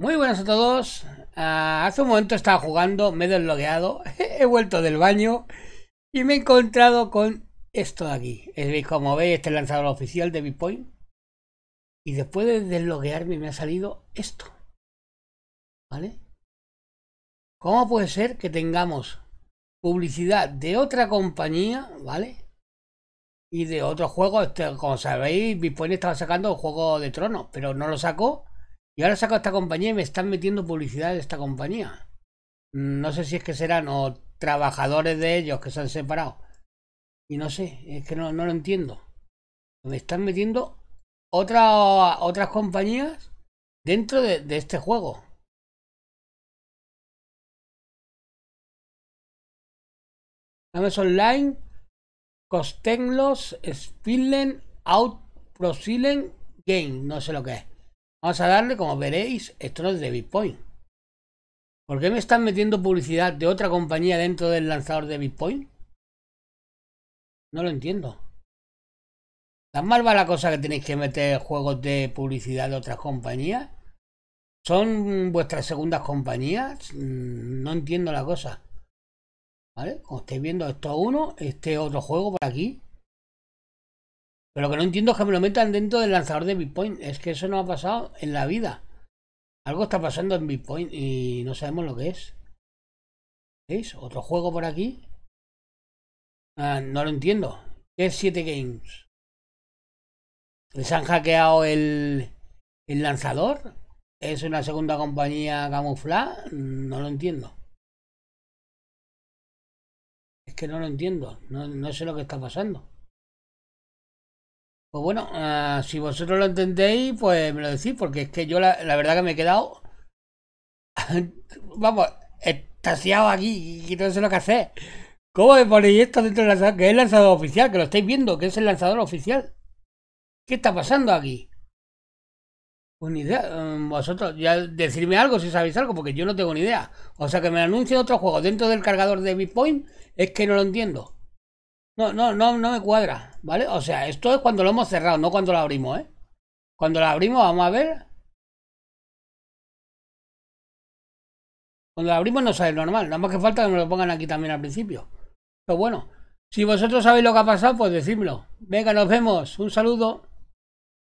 Muy buenas a todos. Ah, hace un momento estaba jugando, me he deslogueado, he vuelto del baño y me he encontrado con esto de aquí. como veis, este lanzador oficial de Bitcoin. Y después de desloguearme me ha salido esto. ¿Vale? ¿Cómo puede ser que tengamos publicidad de otra compañía, ¿vale? Y de otro juego, este, como sabéis, Bitcoin estaba sacando el juego de Trono pero no lo sacó y ahora saco esta compañía y me están metiendo publicidad de esta compañía. No sé si es que serán o trabajadores de ellos que se han separado. Y no sé, es que no, lo entiendo. Me están metiendo otras compañías dentro de, este juego. Amazon Online, Costenlos, Spillen Out, Game, no sé lo que es. Vamos a darle, como veréis, esto no es de Bitcoin. ¿Por qué me están metiendo publicidad de otra compañía dentro del lanzador de Bitcoin? No lo entiendo. Tan mal va la cosa que tenéis que meter juegos de publicidad de otras compañías. ¿Son vuestras segundas compañías? Mm, no entiendo la cosa. ¿Vale? Como estáis viendo, esto uno, este otro juego por aquí. Pero lo que no entiendo es que me lo metan dentro del lanzador de Bitcoin. Es que eso no ha pasado en la vida. Algo está pasando en Bitcoin y no sabemos lo que es. ¿Veis? Otro juego por aquí. Ah, no lo entiendo. ¿Qué es 7 Games? ¿Les han hackeado el, lanzador? ¿Es una segunda compañía camuflada? No lo entiendo. Es que no lo entiendo. no sé lo que está pasando. Pues bueno, ah, si vosotros lo entendéis, pues me lo decís, porque es que yo la, verdad que me he quedado, vamos, estaciado aquí y no sé lo que hacer. ¿Cómo me ponéis esto dentro del lanzador? Que es el lanzador oficial, que lo estáis viendo, que es el lanzador oficial. ¿Qué está pasando aquí? Pues ni idea. Mm, vosotros, ya decirme algo si sabéis algo, porque yo no tengo ni idea. O sea, que me anuncie otro juego dentro del cargador de Bitcoin, es que no lo entiendo. No, no, no, no me cuadra, ¿vale? O sea, esto es cuando lo hemos cerrado, no cuando lo abrimos, ¿eh? Cuando lo abrimos, vamos a ver. Cuando lo abrimos no sale normal, nada más que falta que me lo pongan aquí también al principio. Pero bueno, si vosotros sabéis lo que ha pasado, pues decídmelo. Venga, nos vemos. Un saludo.